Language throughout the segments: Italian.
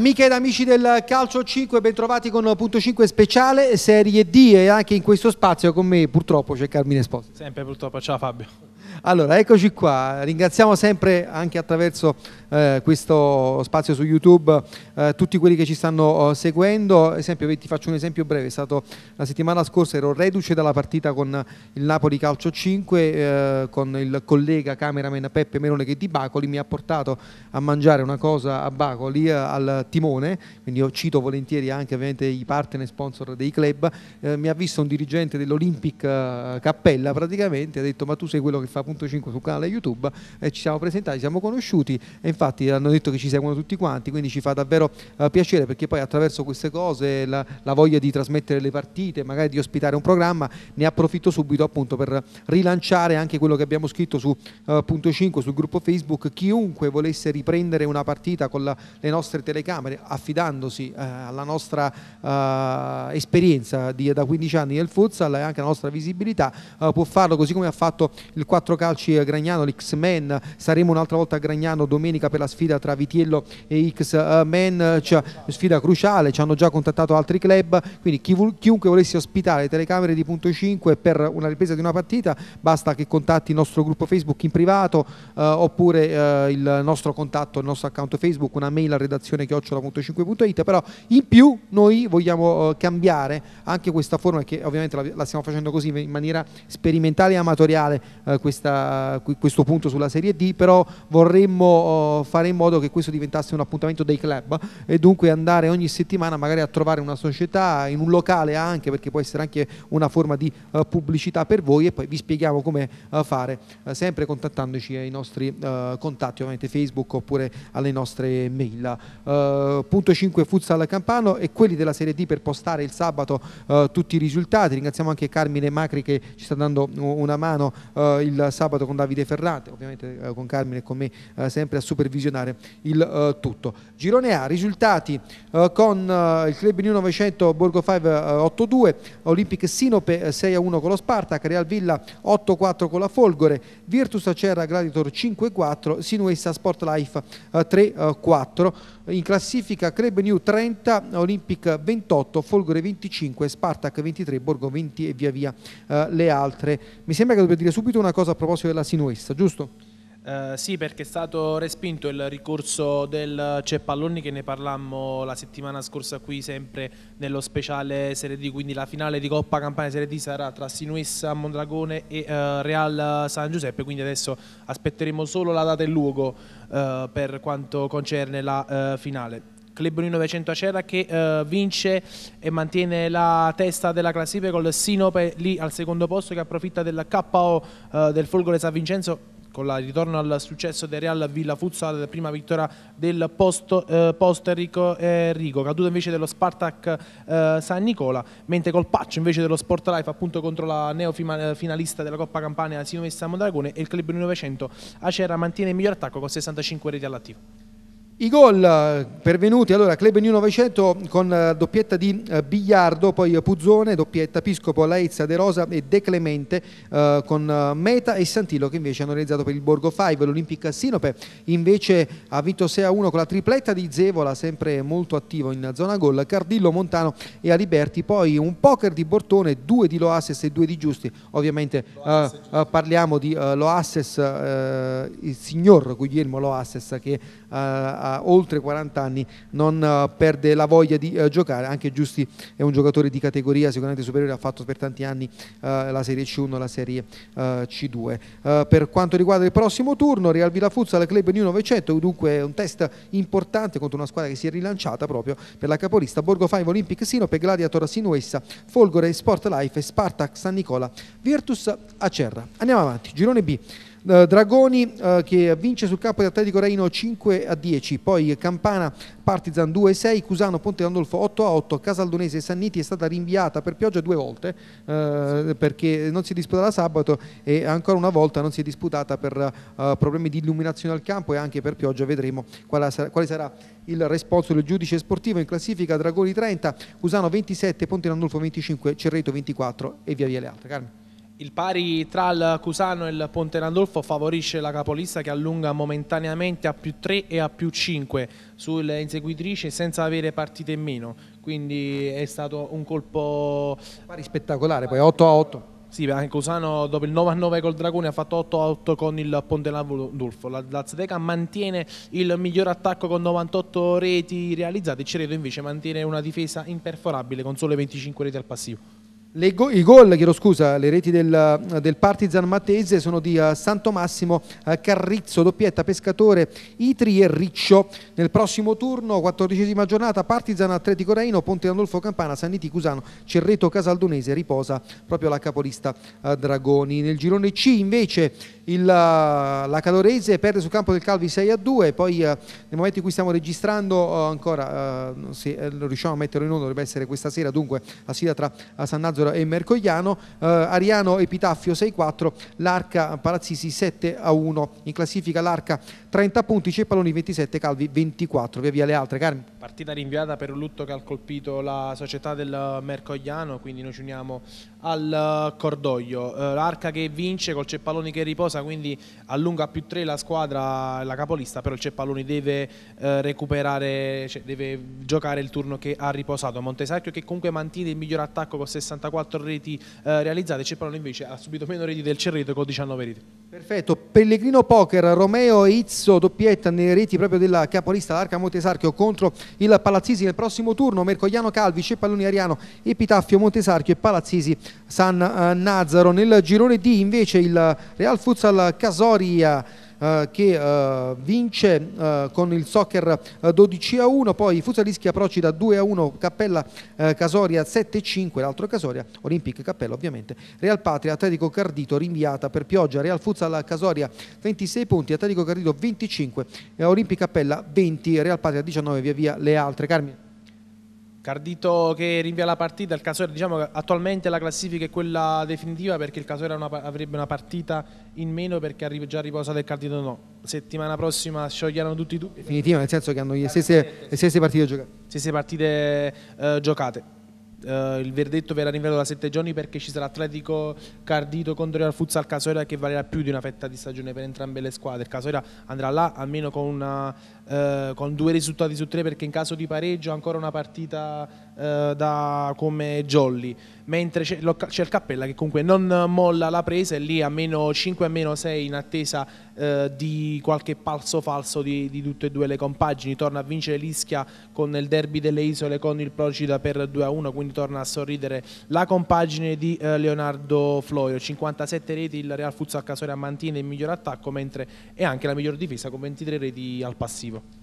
Amiche ed amici del Calcio 5, bentrovati con Punto 5 speciale, Serie D e anche in questo spazio con me purtroppo c'è Carmine Esposito. Sempre purtroppo, ciao Fabio. Allora, eccoci qua, ringraziamo sempre anche attraverso eh, questo spazio su YouTube eh, tutti quelli che ci stanno eh, seguendo, esempio, ti faccio un esempio breve, è stato la settimana scorsa ero reduce dalla partita con il Napoli Calcio 5, eh, con il collega cameraman Peppe Merone che di Bacoli mi ha portato a mangiare una cosa a Bacoli eh, al timone, quindi io cito volentieri anche ovviamente i partner sponsor dei club, eh, mi ha visto un dirigente dell'Olympic eh, Cappella praticamente, ha detto ma tu sei quello che fa punto 5 sul canale YouTube e eh, ci siamo presentati, ci siamo conosciuti e infatti hanno detto che ci seguono tutti quanti, quindi ci fa davvero eh, piacere perché poi attraverso queste cose la, la voglia di trasmettere le partite, magari di ospitare un programma, ne approfitto subito appunto per rilanciare anche quello che abbiamo scritto su uh, punto 5 sul gruppo Facebook, chiunque volesse riprendere una partita con la, le nostre telecamere Camere, affidandosi eh, alla nostra eh, esperienza di, da 15 anni nel futsal e anche alla nostra visibilità, eh, può farlo così come ha fatto il 4 calci a eh, Gragnano, l'X-Men, saremo un'altra volta a Gragnano domenica per la sfida tra Vitiello e X-Men, cioè, sfida cruciale, ci hanno già contattato altri club, quindi chi, chiunque volesse ospitare le telecamere di punto 5 per una ripresa di una partita, basta che contatti il nostro gruppo Facebook in privato eh, oppure eh, il nostro contatto, il nostro account Facebook, una mail a redazione che ho chiocciola.5.it, però in più noi vogliamo eh, cambiare anche questa forma che ovviamente la, stiamo facendo così in maniera sperimentale e amatoriale eh, questa, questo punto sulla Serie D, però vorremmo eh, fare in modo che questo diventasse un appuntamento dei club e dunque andare ogni settimana magari a trovare una società in un locale anche perché può essere anche una forma di eh, pubblicità per voi e poi vi spieghiamo come fare sempre contattandoci ai nostri contatti ovviamente Facebook oppure alle nostre mail eh, punto 5 Futsal Campano e quelli della Serie D per postare il sabato eh, tutti i risultati. Ringraziamo anche Carmine Macri che ci sta dando una mano eh, il sabato con Davide Ferrante, ovviamente eh, con Carmine e con me eh, sempre a supervisionare il tutto. Girone A, risultati con il Club 1900 Borgo 5 8-2, Olympic Sinope 6-1 con lo Spartak, Real Villa 8-4 con la Folgore, Virtus Acerra Gladiator 5-4, Sinuessa Sport Life 3-4. In classifica classifica Club New 30, Olympic 28, Folgore 25, Spartak 23, Borgo 20 e via via eh, le altre. Mi sembra che dovrebbe dire subito una cosa a proposito della sinuessa, giusto? Eh, sì, perché è stato respinto il ricorso del Ceppalloni che ne parlammo la settimana scorsa qui sempre nello speciale Serie D, quindi la finale di Coppa Campania Serie D sarà tra Sinuessa Mondragone e eh, Real San Giuseppe, quindi adesso aspetteremo solo la data e il luogo eh, per quanto concerne la eh, finale. Club 1900 Acera che uh, vince e mantiene la testa della classifica col Sinope lì al secondo posto che approfitta del KO uh, eh, del Folgore San Vincenzo con il ritorno al successo del Real Villa Futsal, prima vittoria del post, eh, post Rico, eh, Rico, caduta invece dello Spartak eh, San Nicola, mentre col patch invece dello Sport Life appunto contro la neofinalista eh, della Coppa Campania Sinovessa Mondragone e il Club 900 Acera mantiene il miglior attacco con 65 reti all'attivo. I gol eh, pervenuti, allora Club 1900 con eh, doppietta di eh, Bigliardo, poi Puzzone, doppietta Piscopo, Laezza, De Rosa e De Clemente eh, con Meta e Santillo che invece hanno realizzato per il Borgo 5, l'Olympic Sinope invece ha vinto 6-1 a con la tripletta di Zevola, sempre molto attivo in zona gol, Cardillo, Montano e Aliberti, poi un poker di Bortone, due di Loasses e due di Giusti, ovviamente eh, parliamo di eh, Loasses, il signor Guglielmo Loasses che ha eh, oltre 40 anni non eh, perde la voglia di eh, giocare, anche Giusti è un giocatore di categoria sicuramente superiore, ha fatto per tanti anni la Serie C1 la Serie C2. per quanto riguarda il prossimo turno, Real Villa la Club New 900, dunque un test importante contro una squadra che si è rilanciata proprio per la capolista Borgo Five Olympic Sinope, Gladiator Sinuessa, Folgore Sport Life, Spartak San Nicola, Virtus Acerra. Andiamo avanti, girone B. Eh, Dragoni uh, che vince sul campo di Atletico Reino 5 a 10, poi Campana Partizan 2 a 6, Cusano Ponte Gandolfo 8 a 8, Casaldonese e Sanniti è stata rinviata per pioggia due volte uh, perché non si disputava sabato e ancora una volta non si è disputata per problemi di illuminazione al campo e anche per pioggia vedremo quale sarà, quale sarà il responso del giudice sportivo in classifica Dragoni 30, Cusano 27, Ponte Gandolfo 25, Cerreto 24 e via via le altre. Carmen. Il pari tra il Cusano e il Ponte Randolfo favorisce la capolista che allunga momentaneamente a più 3 e a più 5 sulle inseguitrici senza avere partite in meno, quindi è stato un colpo... Pari spettacolare, poi 8 a 8. Sì, anche Cusano dopo il 9 a 9 col Dragone ha fatto 8 a 8 con il Ponte Randolfo. La, la mantiene il miglior attacco con 98 reti realizzate, Ceredo invece mantiene una difesa imperforabile con solo 25 reti al passivo. Le go I gol, chiedo scusa, le reti del, del Partizan Matese sono di uh, eh, Santo Massimo, uh, eh, Carrizzo, doppietta, Pescatore, Itri e Riccio. Nel prossimo turno, quattordicesima giornata, Partizan Atletico Reino, Ponte Andolfo Campana, Sanniti Cusano, Cerreto Casaldonese, riposa proprio la capolista uh, Dragoni. Nel girone C invece il, eh, la Calorese perde sul campo del Calvi 6 a 2, poi eh, nel momento in cui stiamo registrando eh, ancora, se lo riusciamo a metterlo in onda, dovrebbe essere questa sera, dunque la sfida tra San Sannazzaro e Mercogliano, Ariano Epitaffio 6-4, a l'Arca Palazzisi 7-1, a in classifica l'Arca 30 punti, Ceppaloni 27, Calvi 24, via via le altre, Carmi. Partita rinviata per un lutto che ha colpito la società del Mercogliano, quindi noi ci uniamo al eh, cordoglio. Eh, l'arca che vince col ceppalloni che riposa, quindi allunga più 3 la squadra, la capolista, però il ceppalloni deve eh, recuperare, cioè deve giocare il turno che ha riposato. Montesacchio che comunque mantiene il miglior attacco con 64 reti realizzate, ceppalloni invece ha subito meno reti del Cerreto con 19 reti. Perfetto, Pellegrino Poker, Romeo Izzo, doppietta nelle reti proprio della capolista l'arca Montesarchio contro il Palazzisi nel prossimo turno, Mercogliano Calvi, ceppalloni Ariano, Epitaffio Montesarchio e Palazzisi San eh, Nazaro. Nel girone D invece il Real Futsal Casoria eh, che uh, vince uh, con il soccer 12 a 1, poi approcci da 2 a 1, Cappella Casoria 7 a 5, l'altro Casoria, Olympic Cappella ovviamente, Real Patria, Atletico Cardito rinviata per Pioggia, Real Futsal Casoria 26 punti, Atletico Cardito 25, Olympic Cappella 20, Real Patria 19, via via le altre. Carmine. Cardito che rinvia la partita, il Casore, diciamo che attualmente la classifica è quella definitiva perché il Casore una, avrebbe una partita in meno perché arriva già riposato il Cardito no. Settimana prossima scioglieranno tutti i dubbi. Definitiva nel senso che hanno le eh, stesse, eh, le stesse partite giocate. Stesse partite eh, giocate eh, il verdetto verrà rinviato da sette giorni perché ci sarà Atletico Cardito contro il Futsal Casoira che valerà più di una fetta di stagione per entrambe le squadre. Il Casoira andrà là almeno con, una, eh, con, due risultati su tre perché in caso di pareggio ancora una partita eh, da, come Jolly. Mentre c'è, il Cappella che comunque non molla la presa e lì a meno 5 a meno 6 in attesa eh, di qualche palzo falso di, di tutte e due le compagini. Torna a vincere l'Ischia con il derby delle isole con il Procida per 2 a 1. Quindi quindi torna a sorridere la compagine di eh, Leonardo Floio 57 reti il Real Futsal Casoria Mantini è il miglior attacco, mentre è anche la miglior difesa con 23 reti al passivo.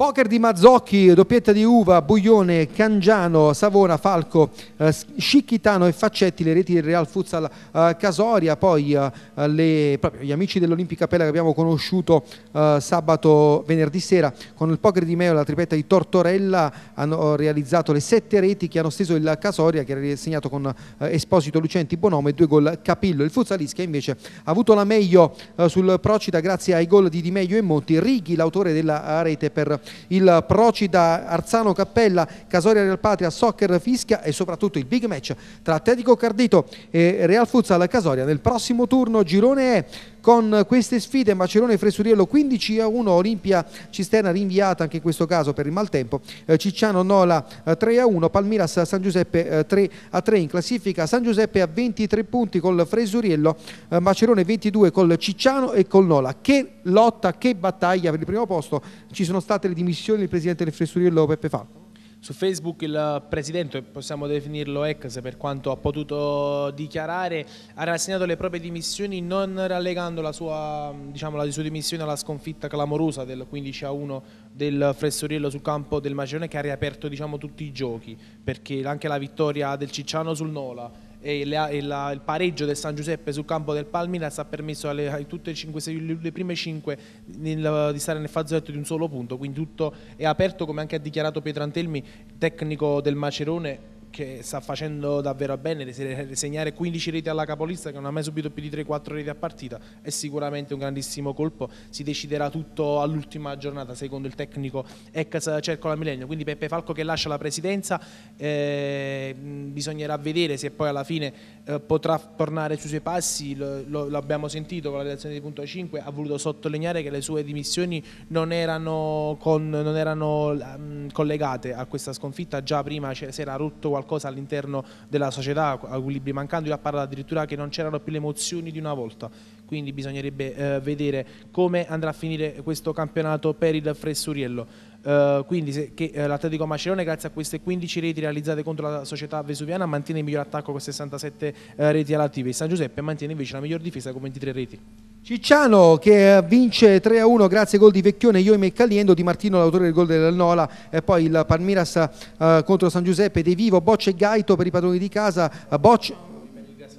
Poker di Mazzocchi, doppietta di Uva, Buglione, Cangiano, Savona, Falco, eh, Scicchitano e Faccetti, le reti del Real Futsal eh, Casoria, poi eh, le, proprio, gli amici dell'Olimpica Pella che abbiamo conosciuto eh, sabato, venerdì sera, con il poker di Meo e la tripetta di Tortorella hanno eh, realizzato le sette reti che hanno steso il Casoria che era segnato con eh, Esposito Lucenti Bonome e due gol Capillo. Il Futsalisca invece ha avuto la meglio sul Procida grazie ai gol di Di Meglio e Monti, Righi l'autore della rete per il Procida Arzano Cappella, Casoria Real Patria, Soccer Fischia e soprattutto il big match tra Atletico Cardito e Real Futsal Casoria nel prossimo turno girone E con queste sfide Macerone Fresuriello 15 a 1, Olimpia Cisterna rinviata anche in questo caso per il maltempo, eh, Cicciano Nola 3 eh, a 1, Palmiras San Giuseppe 3 eh, a 3 in classifica, San Giuseppe a 23 punti col Fresuriello, Macerone 22 col Cicciano e col Nola. Che lotta, che battaglia per il primo posto, ci sono state le dimissioni del presidente del Fresuriello Peppe Falco. Su Facebook il presidente, possiamo definirlo ex per quanto ha potuto dichiarare, ha rassegnato le proprie dimissioni non rallegando la sua, diciamo, la sua dimissione alla sconfitta clamorosa del 15 a 1 del Fressorillo sul campo del Magione che ha riaperto diciamo, tutti i giochi, perché anche la vittoria del Cicciano sul Nola e la, e il pareggio del San Giuseppe sul campo del Palmiras ha permesso alle, a tutte le, 5, le prime 5 nel, di stare nel fazzoletto di un solo punto, quindi tutto è aperto come anche ha dichiarato Pietro Antelmi, tecnico del Macerone che sta facendo davvero bene, segnare 15 reti alla capolista che non ha mai subito più di 3-4 reti a partita è sicuramente un grandissimo colpo, si deciderà tutto all'ultima giornata secondo il tecnico ex Cercola Millennio, quindi Peppe Falco che lascia la presidenza, eh, bisognerà vedere se poi alla fine eh, potrà tornare sui suoi passi, l'abbiamo sentito con la redazione di punto 5, ha voluto sottolineare che le sue dimissioni non erano, con, non erano um, collegate a questa sconfitta, già prima si era rotto qualcosa qualcosa all'interno della società, a equilibri mancanti, lui ha parlato addirittura che non c'erano più le emozioni di una volta, quindi bisognerebbe eh, vedere come andrà a finire questo campionato per il Fressuriello. Eh, quindi se, che eh, l'Atletico Macerone grazie a queste 15 reti realizzate contro la società vesuviana mantiene il miglior attacco con 67 eh, reti relative, e San Giuseppe mantiene invece la miglior difesa con 23 reti. Cicciano che eh, vince 3-1 grazie ai gol di Vecchione, Ioime e Caliendo, Di Martino l'autore del gol dell'Alnola e poi il Palmiras eh, contro San Giuseppe, De Vivo, Boccia e Gaito per i padroni di casa, eh, Boccia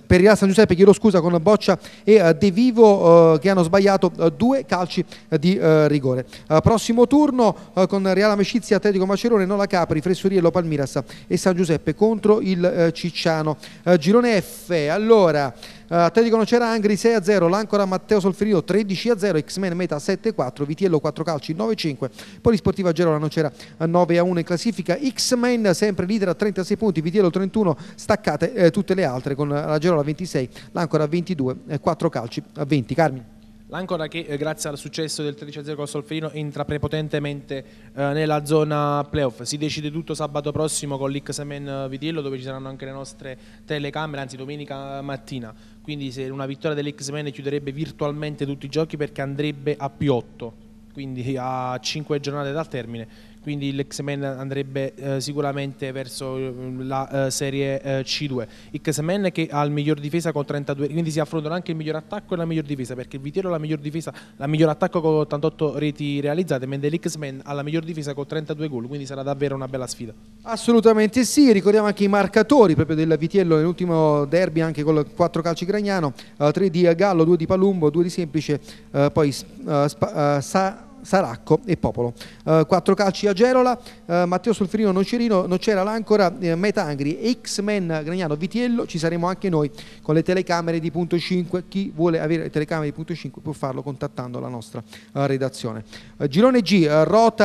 per il San Giuseppe chiedo scusa con Boccia e eh, De Vivo eh, che hanno sbagliato due calci eh, di rigore. prossimo turno con Real Amicizia, Atletico Macerone, Nola Capri, Fressuriello, Palmiras e San Giuseppe contro il Cicciano. girone F, allora... Uh, Atletico Nocera Angri 6 a 0, l'Ancora Matteo Solferino 13 a 0, X-Men Meta 7 a 4, Vitiello 4 calci 9 a 5, Polisportiva Sportiva Gerona Nocera 9 eh, a 1 in classifica, X-Men sempre leader a 36 punti, Vitiello 31, staccate eh, tutte le altre con la Gerola 26, l'Ancora 22, eh, 4 calci a 20. Carmi L'Ancora che eh, grazie al successo del 13-0 con Solferino entra prepotentemente eh, nella zona playoff. Si decide tutto sabato prossimo con l'Ixamen eh, Vitiello dove ci saranno anche le nostre telecamere, anzi domenica eh, mattina. Quindi se una vittoria dell'Ixamen chiuderebbe virtualmente tutti i giochi perché andrebbe a più 8, quindi a 5 giornate dal termine quindi l'X-Men andrebbe eh, sicuramente verso mm, la eh, serie eh, C2. X-Men che ha il miglior difesa con 32, quindi si affrontano anche il miglior attacco e la miglior difesa, perché il Vitiero ha la miglior difesa, la miglior attacco con 88 reti realizzate, mentre l'X-Men ha la miglior difesa con 32 gol, quindi sarà davvero una bella sfida. Assolutamente sì, ricordiamo anche i marcatori proprio del Vitiello nell'ultimo derby anche con 4 calci Gragnano, 3 eh, di Gallo, 2 di Palumbo, 2 di Semplice, eh, poi eh, Sa Saracco e Popolo. Eh, quattro calci a Gerola, eh, Matteo Solferino Nocerino, Nocera L'Ancora, eh, Metangri, X-Men Gragnano Vitiello, ci saremo anche noi con le telecamere di punto 5. Chi vuole avere le telecamere di punto 5 può farlo contattando la nostra eh, redazione. Eh, girone G, eh, Rota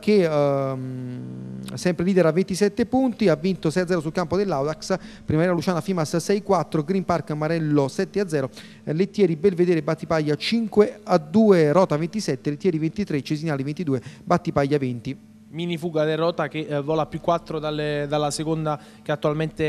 che ehm, sempre leader a 27 punti, ha vinto 6-0 sul campo dell'Audax, Primavera Luciana Fimas 6-4, Green Park Marello 7-0, Lettieri Belvedere Battipaglia 5-2, Rota 27, Lettieri Barbieri 23, Cesinali 22, Battipaglia 20 mini fuga del Rota che eh, vola più 4 dalle, dalla seconda, che attualmente,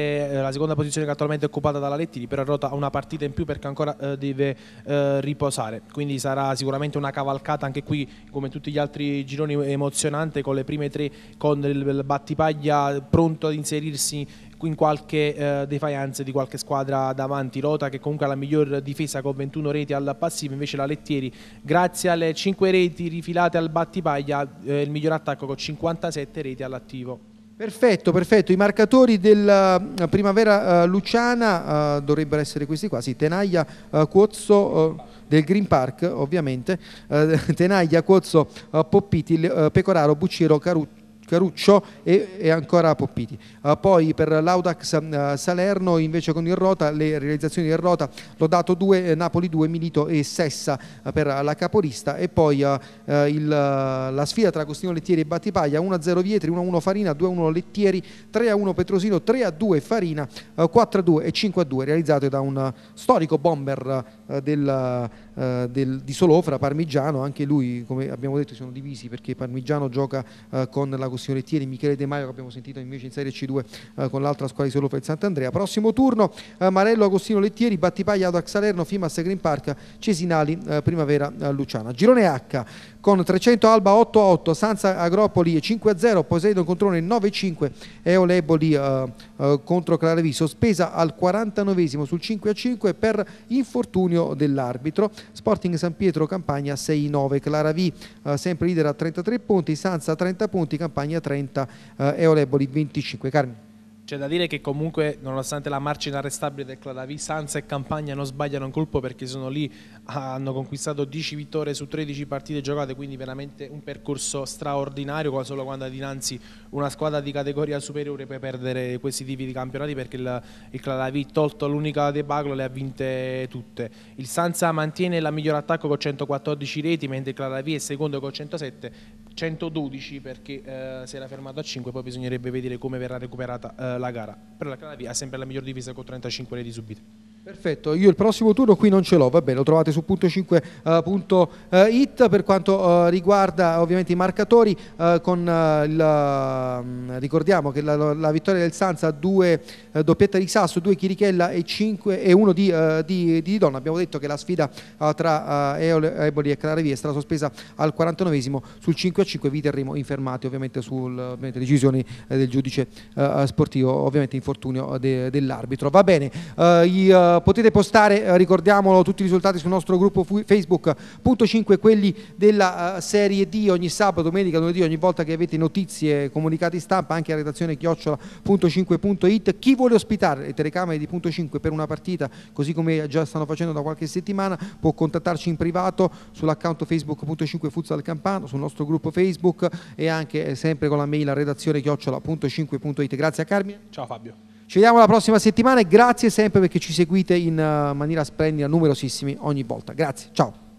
eh, seconda, posizione che attualmente è occupata dalla Lettini, però Rota ha una partita in più perché ancora eh, deve eh, riposare, quindi sarà sicuramente una cavalcata anche qui come tutti gli altri gironi emozionante con le prime tre con il, il battipaglia pronto ad inserirsi in qualche eh, defianze di qualche squadra davanti. Rota che comunque ha la miglior difesa con 21 reti al passivo, invece la Lettieri grazie alle 5 reti rifilate al battipaglia eh, il miglior attacco con 57 reti all'attivo. Perfetto, perfetto. I marcatori della eh, primavera uh, Luciana uh, dovrebbero essere questi qua, sì, Tenaglia, uh, Cuozzo del Green Park ovviamente, Tenaglia, Cuozzo, Poppitil, Pecoraro, Bucciero, Caruccio. Caruccio e, e ancora Poppiti. Uh, poi per l'Audax uh, Salerno invece con il Rota, le realizzazioni del Rota, l'ho dato 2, eh, Napoli 2, Milito e Sessa uh, per la caporista e poi eh, il, la sfida tra Agostino Lettieri e Battipaglia, 1-0 Vietri, 1-1 Farina, 2-1 Lettieri, 3-1 Petrosino, 3-2 Farina, 4-2 e 5-2 realizzate da un storico bomber del, del, di Solofra, Parmigiano, anche lui come abbiamo detto sono divisi perché Parmigiano gioca con la Costituzione Alessio Lettieri, Michele De Maio che abbiamo sentito invece in Serie C2 eh, con l'altra squadra di Solofre e Sant'Andrea. Prossimo turno eh, Marello, Agostino, Lettieri, Battipaglia, Audax Salerno, Fimas, Green Park, Cesinali, eh, Primavera, eh, Luciana. Girone H, con 300 Alba 8-8, Sanza Agropoli 5-0, Poseidon Controne 9-5 Eoleboli Oleboli uh, uh, eh, contro Claravi, sospesa al 49 esimo sul 5-5 per infortunio dell'arbitro, Sporting San Pietro Campagna 6-9, Claravi uh, sempre leader a 33 punti, Sanza 30 punti, Campagna 30 eh, e Oleboli 25. Carmi. C'è da dire che comunque, nonostante la marcia inarrestabile del Claravi, Sanza e Campagna non sbagliano un colpo perché sono lì hanno conquistato 10 vittorie su 13 partite giocate, quindi veramente un percorso straordinario solo quando ha dinanzi una squadra di categoria superiore per perdere questi tipi di campionati perché il, il Cladavi tolto l'unica debacle le ha vinte tutte. Il Sanza mantiene la miglior attacco con 114 reti mentre il Cladavi è secondo con 107, 112 perché eh, si era fermato a 5 poi bisognerebbe vedere come verrà recuperata eh, la gara. Però la Cladavi ha sempre la miglior divisa con 35 reti subite. Perfetto, io il prossimo turno qui non ce l'ho, va bene, lo trovate su punto5.it eh, eh, per quanto eh, riguarda ovviamente i marcatori, il, mm, ricordiamo che la, la, vittoria del Sanza, due doppietta di Sasso, due Chirichella e, cinque, e uno di, di, di Donna, abbiamo detto che la sfida tra Eboli e Claravi è stata sospesa al 49 sul 5 5, vi terremo infermati ovviamente sulle decisioni del giudice sportivo, ovviamente infortunio de, dell'arbitro. Va bene, i, potete postare, eh, ricordiamolo, tutti i risultati sul nostro gruppo Facebook, punto 5 quelli della eh, serie D ogni sabato, domenica, lunedì, ogni volta che avete notizie, comunicati stampa, anche a redazione chiocciola.5.it. Chi vuole ospitare le telecamere di punto 5 per una partita, così come già stanno facendo da qualche settimana, può contattarci in privato sull'account Facebook 5 Futsal Campano, sul nostro gruppo Facebook e anche eh, sempre con la mail a redazione chiocciola.5.it. Grazie a Carmine. Ciao Fabio. Ci vediamo la prossima settimana e grazie sempre perché ci seguite in eh, maniera splendida, numerosissimi ogni volta. Grazie, ciao.